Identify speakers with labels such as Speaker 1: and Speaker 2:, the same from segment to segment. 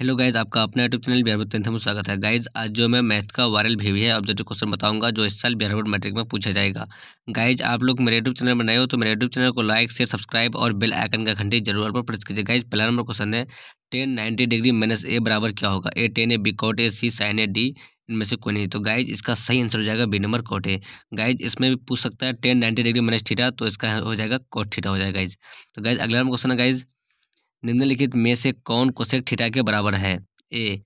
Speaker 1: hello guys आपका अपना YouTube channel Bihar board में स्वागत है गाइज आज जो मैं मैथ का वायरल है ऑब्जेक्टिव क्वेश्चन बताऊंगा जो इस साल बिहार बोर्ड मैट्रिक में पूछा जाएगा गाइज आप लोग मेरे यूट्यूब चैनल में नए हो तो मेरे यूट्यूब चैनल को लाइक शेयर सब्सक्राइब और बिल आइकन का घंटी जरूर पर प्रेस कीजिए गाइज पहला नंबर क्वेश्चन है tan ninety degree minus A बराबर क्या होगा A tan A B cot A C sine A D इनमें से कोई नहीं तो गाइज इसका सही आंसर हो जाएगा बी नंबर ए गाइज इसमें भी पूछ सकता है tan ninety degree minus theta तो इसका हो जाएगा कोट ठीठा हो जाएगा गाइज तो गाइज अगला नंबर क्वेश्चन है गाइज़ निम्नलिखित में से कौन कोशेक थीटा के बराबर है ए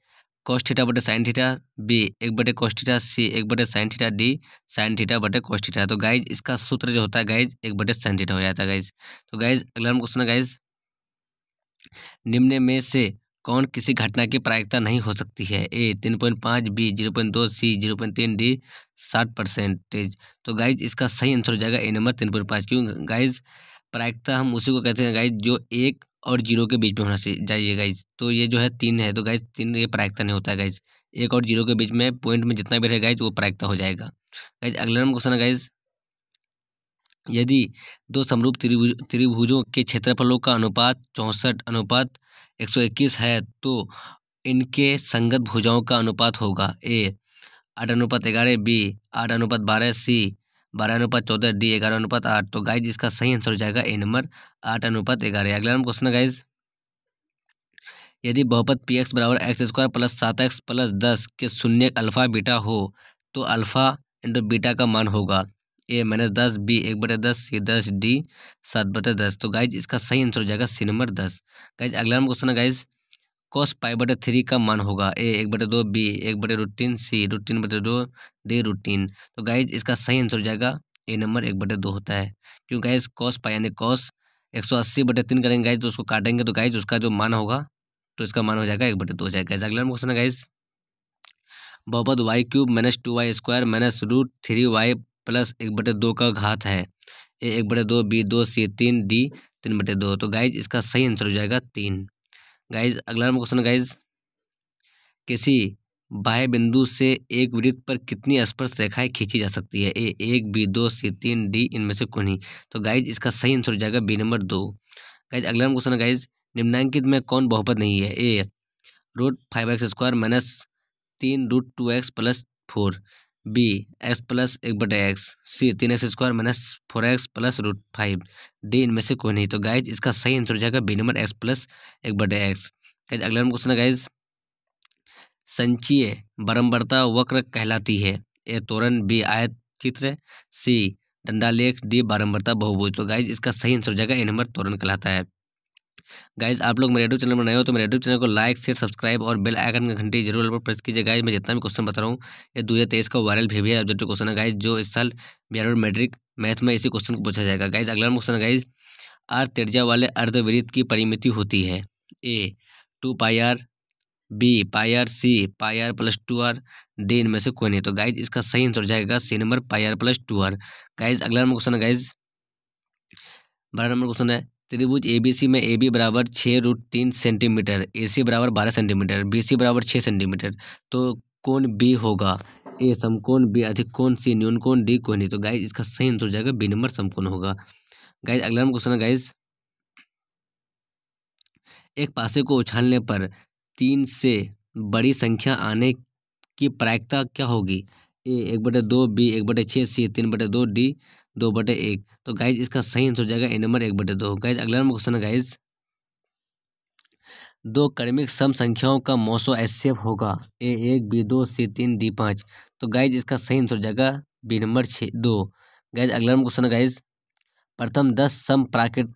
Speaker 1: कॉस थीटा बटे साइन थीटा बी एक बटे कॉस थीटा सी एक बटे sine theta D sine theta बटे कॉस थीटा तो गाइज इसका सूत्र जो होता है गाइज एक बटे साइन थीटा हो जाता है गाइज तो गाइज अगला क्वेश्चन है गाइज निम्न में से कौन किसी घटना की प्रायिकता नहीं हो सकती है ए तीन पॉइंट पाँच बी जीरो पॉइंट दो सी जीरो पॉइंट तीन डी साठ परसेंटेज तो गाइज इसका सही आंसर हो जाएगा ए नंबर तीन पॉइंट पाँच क्योंकि गाइज प्रायिकता हम उसी को कहते हैं गाइज जो एक और जीरो के बीच में होना चाहिए जाइए गाइज तो ये जो है तीन है तो गाइज तीन ये प्रायिकता नहीं होता है गाइज एक और जीरो के बीच में पॉइंट में जितना भी रहे गाइज वो प्रायिकता हो जाएगा गाइज अगला नंबर क्वेश्चन है गाइज यदि दो समरूप त्रिभुज त्रिभुजों के क्षेत्रफलों का अनुपात चौंसठ अनुपात एक सौ इक्कीस है तो इनके संगत भुजाओं का अनुपात होगा ए आठ अनुपात ग्यारह बी आठ अनुपात बारह सी बारह अनुपात चौदह डी ग्यारह अनुपात आठ तो गाइज इसका सही आंसर हो जाएगा ए नंबर आठ अनुपात ग्यारह अगला नंबर क्वेश्चन है गाइज यदि बहुपत पी एक्स बराबर एक्स स्क्वायर प्लस सात एक्स प्लस दस के शून्य अल्फ़ा बीटा हो तो अल्फ़ा इंटू बीटा का मान होगा ए माइनस दस बी एक बटे दस सी दस डी सात बटे दस तो गाइज इसका सही आंसर हो जाएगा सी नंबर दस गाइज अगला नंबर क्वेश्चन है गाइज कॉस पाई बटे थ्री का मान होगा ए एक बटे दो बी एक बटे रूट तीन सी रूट तीन बटे दो डी रूट तीन तो गाइज इसका सही आंसर हो जाएगा ए नंबर एक बटे दो होता है क्योंकि गाइज कॉस पाई यानी कॉस एक सौ अस्सी बटे तीन करेंगे गाइज तो उसको काटेंगे तो गाइज उसका जो मान होगा तो इसका मान हो जाएगा एक बटे दो हो जाएगा अगला क्वेश्चन है गाइज बहुपद Y cube minus two Y square minus root three Y plus एक बटे दो का घात है ए एक बटे दो बी दो सी तीन डी तीन बटे दो तो गाइज इसका सही आंसर हो जाएगा तीन गाइज अगला नंबर क्वेश्चन गाइज किसी बाह्य बिंदु से एक वृत्त पर कितनी स्पर्श रेखाएं खींची जा सकती है ए एक बी दो सी तीन डी इनमें से कौन ही तो गाइज इसका सही आंसर हो जाएगा बी नंबर दो गाइज अगला नंबर क्वेश्चन गाइज निम्नांकित में कौन बहुपद नहीं है A root five X square minus तीन root two x plus four B x plus एक बटे एक्स सी तीन X square minus four X plus root five D इनमें से कोई नहीं तो गाइज इसका सही आंसर हो जाएगा बी नंबर एक्स प्लस एक बटे एक्स गाइज अगला नंबर क्वेश्चन है गाइज संचीय बरम्बरता वक्र कहलाती है ए तोरण बी आयत चित्र सी डंडा लेख डी बारम्बरता बहुभुज तो गाइज इसका सही आंसर हो जाएगा ए नंबर तोरण कहलाता है गाइज आप लोग मेरे यूट्यूब चैनल पर नए हो तो मेरे यूट्यूब चैनल को लाइक शेयर सब्सक्राइब और बेल आइकन का घंटी जरूर पर प्रेस कीजिए गाइज मैं जितना भी क्वेश्चन बता रहा हूँ ये दो हज़ार तेईस का वायरल भी है ऑब्जेक्टिव क्वेश्चन है गाइज जो इस साल बिहार मैट्रिक मैथ में इसी क्वेश्चन को पूछा जाएगा गाइज अगला क्वेश्चन है गाइज आर तेजा वाले अर्धवृत्त की परिमिति होती है A two pi R B pi R C pi R plus two R D इनमें से कोई नहीं तो गाइज इसका सही आंसर जाएगा C number pi R plus two R guys अगला नंबर क्वेश्चन है गाइज बारह नंबर क्वेश्चन है त्रिभुज एबीसी में ए बी बराबर छः रूट तीन सेंटीमीटर ए सी बराबर बारह सेंटीमीटर बी सी बराबर छः सेंटीमीटर तो कौन बी होगा ए समकोण बी अधिक कौन सी न्यून कौन डी कोहनी तो गाइज इसका सही आंसर हो जाएगा बी नंबर समकोण होगा गाइज अगला क्वेश्चन है गाइज एक पासे को उछालने पर तीन से बड़ी संख्या आने की प्रायिकता क्या होगी ए एक बटे दो बी एक बटे छः सी तीन बटे दो डी दो बटे एक तो गाइज इसका सही आंसर हो जाएगा ए नंबर एक बटे दो गाइज अगला नंबर क्वेश्चन है गाइज दो क्रमिक सम संख्याओं का मौसो एचसीएफ होगा ए एक बी दो सी तीन डी पाँच तो गाइज इसका सही आंसर हो जाएगा बी नंबर छः दो गाइज अगला नंबर क्वेश्चन है गाइज प्रथम दस सम प्राकृत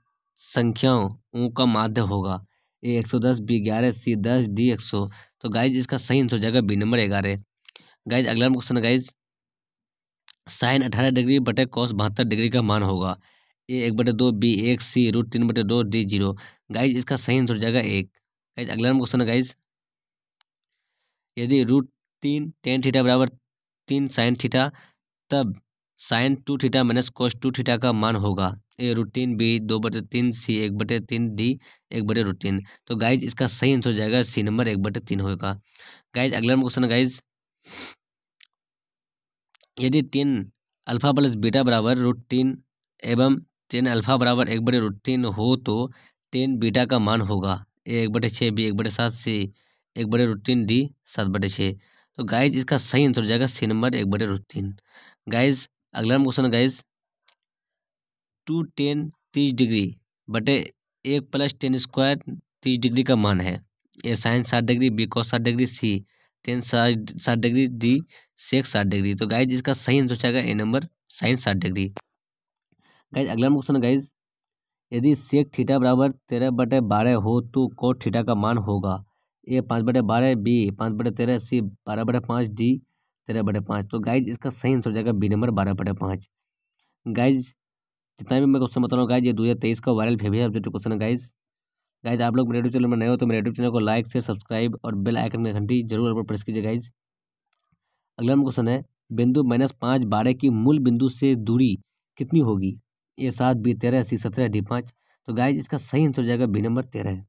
Speaker 1: संख्याओं का माध्य होगा ए एक सौ दस बी ग्यारह सी दस डी एक सौ तो गाइज इसका सही आंसर हो जाएगा बी नंबर ग्यारह गाइज अगला नंबर क्वेश्चन है गाइज साइन अठारह डिग्री बटे कॉस बहत्तर डिग्री का मान होगा ए एक बटे दो बी एक सी रूट तीन बटे दो डी जीरो गाइज इसका सही आंसर हो जाएगा एक गाइज अगला नंबर क्वेश्चन है गाइज यदि रूट तीन टेन थीटा बराबर तीन साइन थीटा तब sine two theta minus cos two theta का मान होगा ए रूट तीन बी दो बटे तीन सी एक बटे तीन डी एक बटे रूट तीन तो गाइज इसका सही आंसर हो जाएगा सी नंबर एक बटे तीन होगा गाइज अगला नंबर क्वेश्चन है गाइज यदि तीन अल्फा प्लस बीटा बराबर रूट तीन एवं टेन अल्फा बराबर एक बटे रूट तीन हो तो टेन बीटा का मान होगा ए एक बटे छः बी एक बटे सात सी एक बटे रूट तीन डी सात बटे छः तो गाइज इसका सही आंसर हो जाएगा सी नंबर एक बटे रूट तीन गाइज अगला क्वेश्चन गाइज टू टेन तीस डिग्री बटे एक प्लस टेन स्क्वायर तीस डिग्री का मान है ए साइंस साठ डिग्री बी कॉस साठ डिग्री सी टेन साठ साठ डिग्री डी सेक्स साठ डिग्री तो गाइज इसका सही आंसर जाएगा ए नंबर साइंस साठ डिग्री गाइज अगला क्वेश्चन गाइज यदि सेक थीटा बराबर तेरह बटे बारह हो तो कोट थीटा का मान होगा ए पाँच बटे बारह बी पाँच बटे तेरह सी बारह बटे पाँच डी तेरह बटे पाँच तो गाइज इसका सही आंसर हो जाएगा बी नंबर बारह बटे पाँच गाइज जितना भी मैं क्वेश्चन बता रहा हूँ गाइज ये दो हज़ार तेईस का वायरल फेवरेट ऑब्जेक्ट क्वेश्चन है गाइज गाइज आप लोग मेरे यूट्यूब चैनल में नए हो तो मेरे यूट्यूब चैनल को लाइक शेयर सब्सक्राइब और बेल आइकन में घंटी जरूर प्रेस कीजिए गाइज अगला क्वेश्चन है बिंदु माइनस पाँच बारह की मूल बिंदु से दूरी कितनी होगी ए सात बी तेरह सी सत्रह डी पाँच तो गाइज इसका सही आंसर हो जाएगा बी नंबर तेरह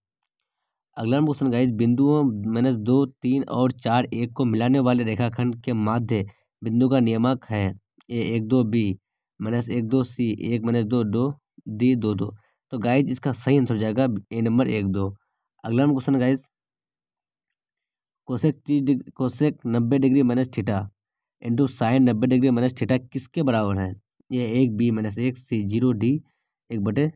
Speaker 1: अगला क्वेश्चन गाइज बिंदुओं माइनस दो तीन और चार एक को मिलाने वाले रेखाखंड के माध्य बिंदु का नियामक है ए एक दो बी माइनस एक दो सी एक माइनस दो दो डी दो दो तो गाइज इसका सही आंसर हो जाएगा ए नंबर एक दो अगला नंबर क्वेश्चन गाइज कोशेक तीस कोशेक नब्बे degree minus theta into sine नब्बे डिग्री माइनस थीटा किसके बराबर है ये एक बी माइनस एक सी जीरो डी एक बटे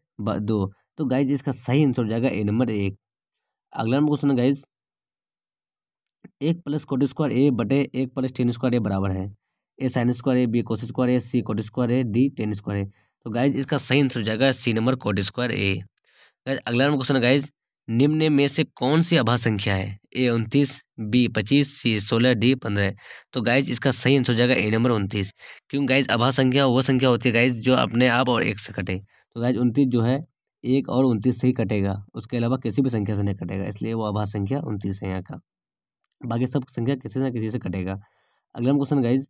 Speaker 1: दो तो गाइज इसका सही आंसर हो जाएगा ए नंबर एक अगला नंबर क्वेश्चन गाइज एक प्लस कोट स्क्वायर ए बटे एक प्लस टेन स्क्वायर ए बराबर है A sine square A B cos square A C cot square A D tan square A तो गाइज इसका सही आंसर हो जाएगा C number cot square A guys अगला नंबर क्वेश्चन है गाइज निम्न में से कौन सी आभा संख्या है ए उनतीस बी पच्चीस सी सोलह डी पंद्रह तो गाइज इसका सही आंसर हो जाएगा ए नंबर उनतीस क्योंकि गाइज आभा संख्या वो संख्या होती है गाइज जो अपने आप और एक से कटे तो गाइज उनतीस जो है एक और उनतीस से ही कटेगा उसके अलावा किसी भी संख्या से नहीं कटेगा इसलिए वो अभा संख्या उनतीस है यहाँ का बाकी सब संख्या किसी ना किसी से कटेगा अगला क्वेश्चन गाइज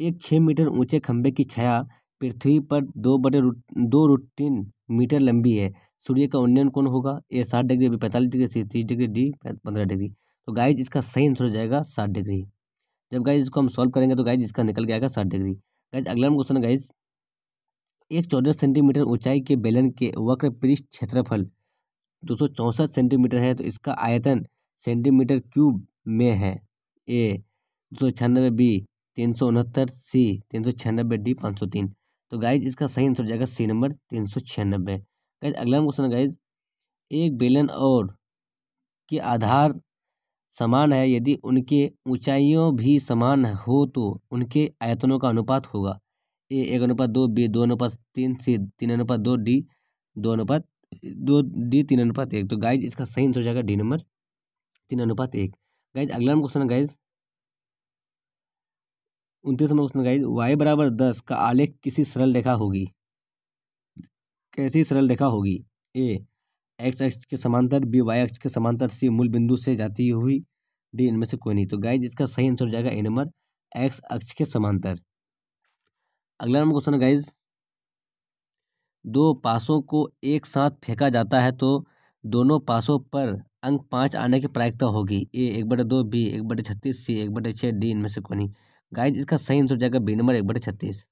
Speaker 1: एक छः मीटर ऊंचे खंबे की छाया पृथ्वी पर दो बटे रूट दो रूट तीन मीटर लंबी है सूर्य का उन्नयन कौन होगा ए साठ डिग्री बी पैंतालीस डिग्री सी तीस डिग्री डी पंद्रह डिग्री तो गाइज इसका सही आंसर हो जाएगा साठ डिग्री जब गाइज इसको हम सॉल्व करेंगे तो गाइज इसका निकल के आएगा साठ डिग्री गाइज अगला क्वेश्चन है गाइज एक चौदह सेंटीमीटर ऊंचाई के बेलन के वक्र पृष्ठ क्षेत्रफल दो सौ चौंसठ सेंटीमीटर है तो इसका आयतन सेंटीमीटर क्यूब में है ए दो सौ छियानबे बी तीन सौ उनहत्तर सी तीन सौ छियानबे डी पाँच सौ तीन तो गाइज इसका सही आंसर हो जाएगा सी नंबर तीन सौ छियानबे गाइज अगला क्वेश्चन है गाइज एक बेलन और के आधार समान है यदि उनके ऊंचाइयों भी समान हो तो उनके आयतनों का अनुपात होगा ए एक अनुपात दो बी दो अनुपात तीन सी तीन अनुपात दो डी दो अनुपात दो डी तीन अनुपात एक तो गाइज इसका सही आंसर हो जाएगा डी नंबर तीन अनुपात एक गाइज अगला क्वेश्चन है गाइज उनतीस नंबर क्वेश्चन गाइज वाई बराबर दस का आलेख किसी सरल रेखा होगी कैसी सरल रेखा होगी ए एक्स एक्स के समांतर बी वाई एक्स के समांतर सी मूल बिंदु से जाती हुई डी इनमें से कोई नहीं तो गाइज इसका सही आंसर हो जाएगा ए नंबर एक्स अक्ष के समांतर अगला नंबर क्वेश्चन गाइज दो पासों को एक साथ फेंका जाता है तो दोनों पासों पर अंक पाँच आने की प्रायिकता होगी ए एक बटे दो बी एक बटे छत्तीस सी एक बटे छः डी इनमें से कोई नहीं गाइज इसका सही आंसर हो जाएगा बी नंबर एक बटे छत्तीस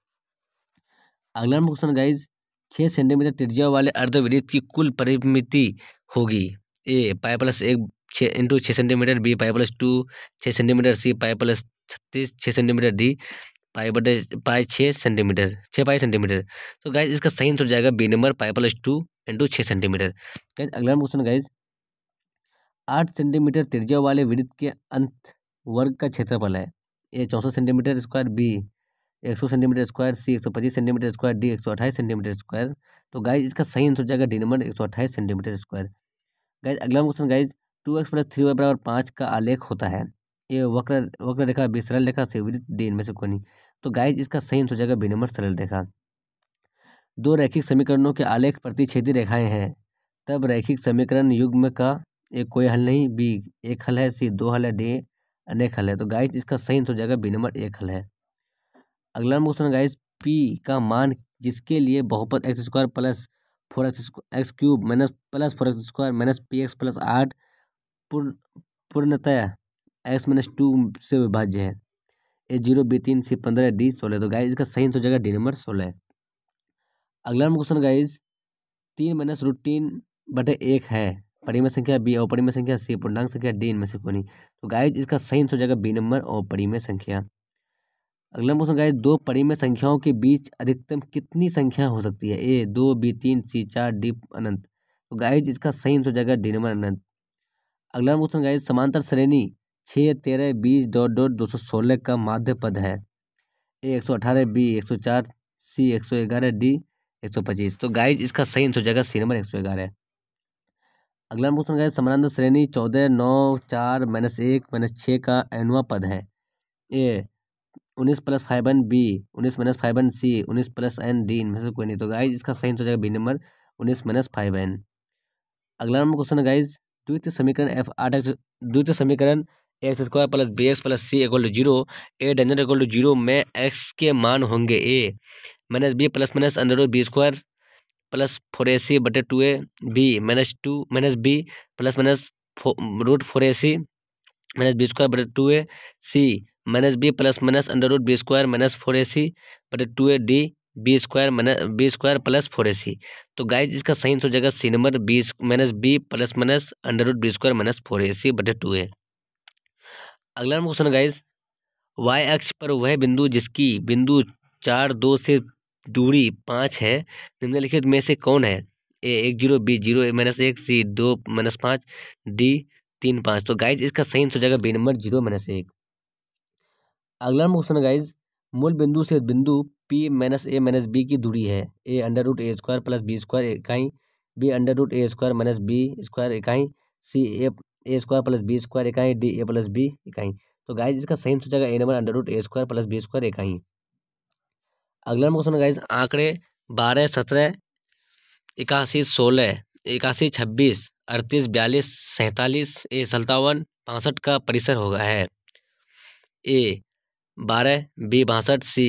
Speaker 1: अगला नंबर क्वेश्चन गाइज छः सेंटीमीटर त्रिज्या वाले अर्धवृत्त की कुल परिमिति होगी ए पाई प्लस एक छः इंटू छः centimetre B pi plus two छः सेंटीमीटर सी पाई प्लस छत्तीस छः सेंटीमीटर डी पाई बटे पाई छः सेंटीमीटर छः पाई सेंटीमीटर तो गाइज इसका सही आंसर हो जाएगा B number pi plus two into छः सेंटीमीटर गाइज अगला क्वेश्चन गाइज आठ सेंटीमीटर त्रिज्या वाले वृत्त के अंत वर्ग का क्षेत्रफल है ए चौंसठ सेंटीमीटर स्क्वायर बी एक सौ सेंटीमीटर स्क्वायर सी एक सौ पच्चीस सेंटीमीटर स्क्वायर डी एक सौ अट्ठाईस सेंटीमीटर स्क्वायर तो गाइज इसका सही आंसर जाएगा डी नंबर एक सौ अट्ठाईस सेंटीमीटर स्क्वायर गाइज अगला question guys two x plus three y बराबर पाँच का आलेख होता है ए वक्र वक्र रेखा बी सरल रेखा से डी इनमें से कोई तो गाइज इसका सही आंसर जाएगा बी नंबर सरल रेखा दो रैखिक समीकरणों के आलेख प्रतिच्छेदी रेखाएँ हैं तब रैखिक समीकरण युग्म का एक कोई हल नहीं बी एक हल है सी दो हल है डी अनेक हल है तो गाइस इसका सही आंसर हो जाएगा बी नंबर एक हल है अगला नंबर क्वेश्चन गाइस पी का मान जिसके लिए बहुपद x square plus four x x cube minus plus four x square minus p x plus आठ पूर्णतया पूर्णतः एक्स माइनस टू से विभाज्य है ए जीरो बी तीन सी पंद्रह डी सोलह तो गाइज इसका सही आंसर हो जाएगा डी नंबर सोलह अगला नंबर क्वेश्चन गाइज तीन माइनस रूट तीन बटे एक है परिमेय संख्या बी और परिमय संख्या सी पूर्णांक संख्या डी इनमें से कोई नहीं तो गाइज इसका सही आंसर हो जाएगा बी नंबर और परिमय संख्या अगला प्रश्न गाइज दो परिमेय संख्याओं के बीच अधिकतम कितनी संख्या हो सकती है ए दो बी तीन सी चार डी अनंत तो गाइज इसका सही आंसर हो जाएगा डी नंबर अनंत अगला प्रश्न गाइज समांतर श्रेणी छः तेरह बीस डॉट डॉट दो सौ सोलह का माध्य पद है ए एक सौ अठारह बी एक सौ चार सी एक सौ ग्यारह डी एक सौ पच्चीस तो गाइज इसका सही आंसर हो जाएगा सी नंबर एक सौ ग्यारह अगला क्वेश्चन है समानांतर श्रेणी चौदह नौ चार माइनस एक माइनस छः का एनवा पद है ए उन्नीस प्लस फाइव एन बी उन्नीस माइनस फाइव एन सी उन्नीस प्लस एन डी इनमें से कोई नहीं तो गाइज इसका सही हो जाएगा बी नंबर उन्नीस माइनस फाइव एन अगला नंबर क्वेश्चन है गाइज द्वितीय समीकरण एफ आठ एक्स द्वितीय समीकरण x square plus b x plus c equal to zero a danger equal to zero में एक्स के मान होंगे A minus b plus minus under b square plus four a c बटे two a B minus two minus b plus minus four root four a C minus b square बटे two a C minus b plus minus under root b square minus four a c बटे two a D b square minus b square plus four a c तो guys इसका सही answer हो जाएगा C number b minus b plus minus under root b square minus four a c बटे two ए अगला question guys Y x पर वह बिंदु जिसकी बिंदु चार दो से दूरी पाँच है निम्नलिखित में से कौन है ए एक जीरो बी जीरो माइनस एक सी दो माइनस पाँच डी तीन पाँच तो गाइज इसका सही आंसर हो जाएगा बी नंबर जीरो माइनस एक अगला क्वेश्चन है गाइज मूल बिंदु से बिंदु p minus a minus b की दूरी है a under root a square plus b square इकाई B under root a square minus b square इकाई C a a square plus b square इकाई डी ए प्लस बी इकाई तो guys इसका सही आंसर हो जाएगा A number under root a square plus b square इकाई अगला नंबर क्वेश्चन गाइज आंकड़े बारह सत्रह इक्यासी सोलह इक्यासी छब्बीस अड़तीस बयालीस सैंतालीस ए सत्तावन पाँसठ का परिसर होगा है ए बारह बी बासठ सी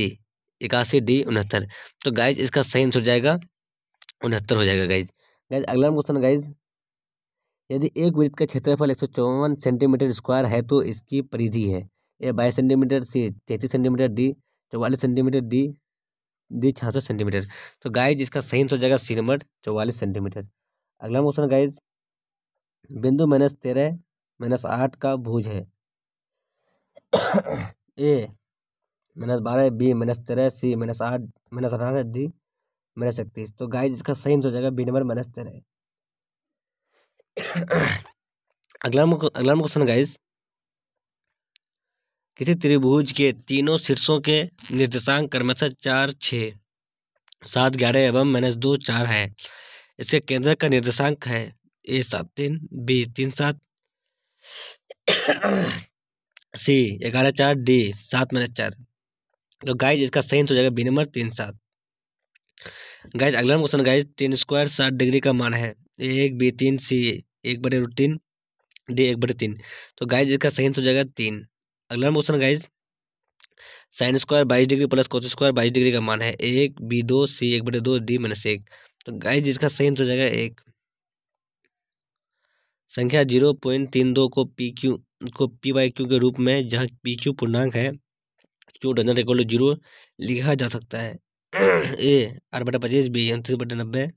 Speaker 1: इक्यासी डी उनहत्तर तो गाइज इसका सही आंसर जाएगा उनहत्तर हो जाएगा गाइज गाइज अगला क्वेश्चन गाइज यदि एक वृत्त का क्षेत्रफल एक सौ चौवन सेंटीमीटर स्क्वायर है तो इसकी परिधि है ए बाईस सेंटीमीटर सी तैंतीस सेंटीमीटर डी चौवालीस सेंटीमीटर डी दी छियासठ सेंटीमीटर तो गाइज इसका सही आंसर हो जाएगा सी नंबर चौवालीस सेंटीमीटर अगला क्वेश्चन गाइज बिंदु माइनस तेरह माइनस आठ का भुज है ए माइनस बारह बी माइनस तेरह सी माइनस आठ माइनस अठारह डी माइनस इकतीस तो गाइज इसका सही आंसर हो जाएगा बी नंबर माइनस तेरह अगला अगला क्वेश्चन गाइज किसी त्रिभुज के तीनों शीर्षों के निर्देशांक क्रमशः चार छः सात ग्यारह एवं माइनस दो चार है इसके केंद्र का निर्देशांक है ए सात तीन बी तीन सात सी ग्यारह चार डी सात माइनस चार तो गाइज इसका सही हो जाएगा बी नंबर तीन सात गाइज अगला क्वेश्चन गाइज तीन स्क्वायर साठ डिग्री का मान है एक बी तीन सी एक बटे रूट तीन डी एक बटे तीन तो गाइज इसका सही हो जाएगा तीन अगला क्वेश्चन गाइज साइन स्क्वायर बाईस डिग्री प्लस कोच स्क्वायर बाईस डिग्री का मान है एक बी दो सी एक बटे दो डी माइनस एक तो गाइज इसका सही आंसर तो हो जाएगा एक संख्या जीरो पॉइंट तीन दो को पी क्यू को पी वाई क्यू के रूप में जहाँ पी क्यू पूर्णांक है क्यू डजन इक्वल जीरो लिखा जा सकता है ए आठ बटे पच्चीस बी उनतीस बटे नब्बे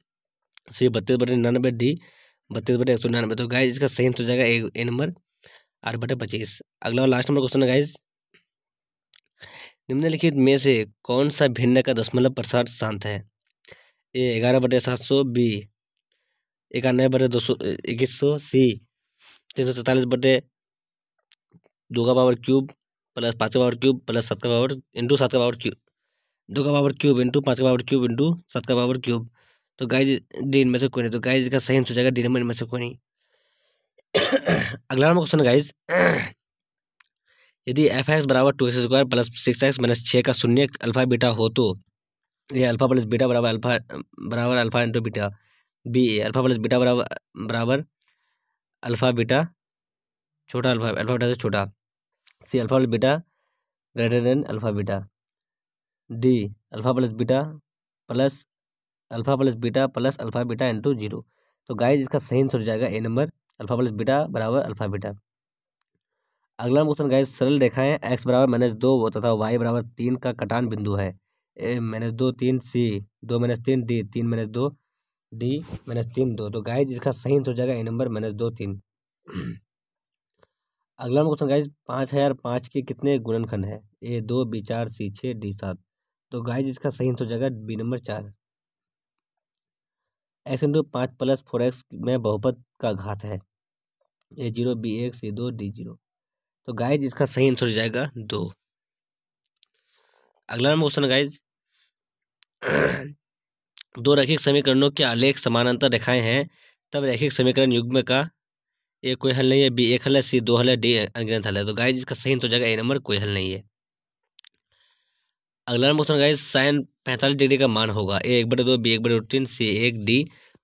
Speaker 1: सी बत्तीस बटे निन्यानबे डी बत्तीस बटे एक सौ निन्यानबे तो गाइज इसका सही आंसर तो हो जाएगा ए नंबर आठ बटे पच्चीस अगला और लास्ट नंबर क्वेश्चन है गाइज निम्नलिखित में से कौन सा भिन्न का दशमलव प्रसार शांत है ए ग्यारह बटे सात सौ बी इक्यानवे बटे दो सौ इक्कीस सौ सी तीन सौ सैंतालीस बटे दो का पावर क्यूब प्लस पाँच का पावर क्यूब प्लस सात का पावर इंटू सात का पावर क्यूब दो का पावर क्यूब इंटू पाँच का पावर क्यूब इंटू सात का पावर क्यूब तो गाइज डी इनमें से कोई नहीं तो गाइज का सही आंसर हो जाएगा डी नंबर इनमें से कोई नहीं अगला नंबर क्वेश्चन गाइज यदि एफ एक्स बराबर two x square plus six x minus छः का शून्य अल्फा बीटा हो तो ये अल्फा प्लस बीटा बराबर अल्फा बराबर alpha into beta B alpha plus beta बराबर बराबर अल्फा बीटा छोटा अल्फा अल्फा बीटा से छोटा C alpha plus beta greater than alpha beta D alpha plus beta plus alpha plus beta plus alpha beta into zero तो guys इसका सही answer हो जाएगा A number alpha plus beta बराबर alpha beta अगला question guys सरल रेखा है एक्स बराबर माइनस दो तथा वाई बराबर तीन का कटान बिंदु है ए माइनस दो तीन सी दो माइनस तीन डी तीन माइनस दो डी माइनस तीन दो तो गाइज इसका सही आंसर हो जाएगा ए नंबर माइनस दो तीन अगला क्वेश्चन गाइज पाँच हज़ार पाँच के कितने गुणनखंड है ए दो बी चार सी छः डी सात तो गाइज इसका सही आंसर हो जाएगा बी नंबर चार एक्स इंटू पाँच प्लस फोर एक्स में बहुपद का घात है A zero B x A दो डी जीरो तो गाइज इसका सही आंसर हो जाएगा दो अगला नंबर क्वेश्चन गाइज दो रैखिक समीकरणों के आलेख समानांतर रेखाएं हैं तब रैखिक समीकरण युग्म का ए कोई हल नहीं है बी एक हल है सी दो हल है डी अनगिनत हल है तो गाइज इसका सही आंसर हो जाएगा ए नंबर कोई हल नहीं है अगला नंबर क्वेश्चन गाइज साइन पैंतालीस डिग्री का मान होगा ए एक बटे दो बी एक बटे रूटीन सी एक डी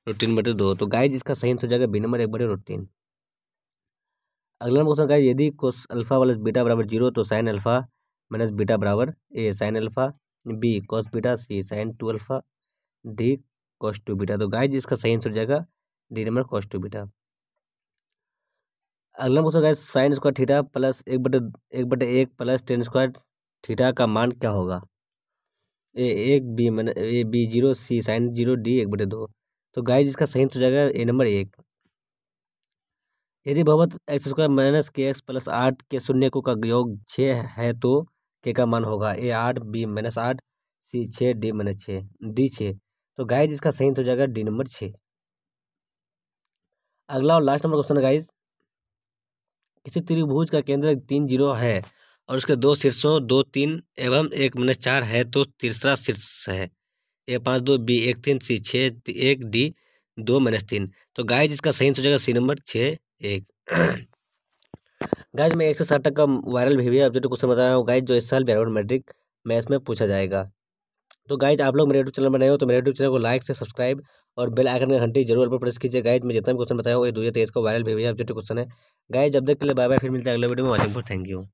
Speaker 1: रूटीन बटे दो तो गाइज इसका सही आंसर हो जाएगा बी नंबर एक बटे रूटीन अगला नंबर क्वेश्चन का यदि कोस अल्फा वाले बीटा बराबर जीरो तो साइन अल्फा माइनस बीटा बराबर A sine alpha B cos beta C sine two alpha D cos two beta तो गाइज इसका सही आंसर हो जाएगा D number cos two beta अगला question guys sine square theta plus एक बटे एक बटे एक प्लस टेन स्क्वायर थीटा का मान क्या होगा ए एक बी मन A B zero C sine zero D एक बटे दो तो गाइज इसका सही हो जाएगा ए नंबर एक यदि भवत x square minus k x plus आठ के शून्य को का योग छः है तो के का मान होगा ए आठ बी माइनस आठ सी छः डी माइनस छः डी छः तो गाइज इसका सही हो जाएगा डी नंबर छः अगला और लास्ट नंबर क्वेश्चन है गाइज किसी त्रिभुज का केंद्र तीन जीरो है और उसके दो शीर्षों दो तीन एवं एक माइनस चार है तो तीसरा शीर्ष है ए पाँच दो बी एक तीन सी छः एक डी दो माइनस तीन तो गाइज इसका सही हो जाएगा सी नंबर छः एक गाइज में एक सौ साठ तक का वायरल बिहेवियर ऑब्जेक्ट क्वेश्चन बता रहा हूँ गाइज जो इस साल बैरोड मेट्रिक मैथ में पूछा जाएगा तो गाइज आप लोग मेरे यूट्यूब चैनल बनाए हो तो मेरे यूट्यूब चैनल को लाइक से सब्सक्राइब और बेल आइकन का घंटी जरूर पर प्रेस कीजिए गाइज मैं जितना भी क्वेश्चन बताया हूँ दो हज़ार तेईस का वायरल बिहेवियर ऑब्जेक्ट क्वेश्चन है गाइज जब देख के लिए बाय बाय फिर मिलते हैं अगले वीडियो में वॉचिंग फॉर थैंक यू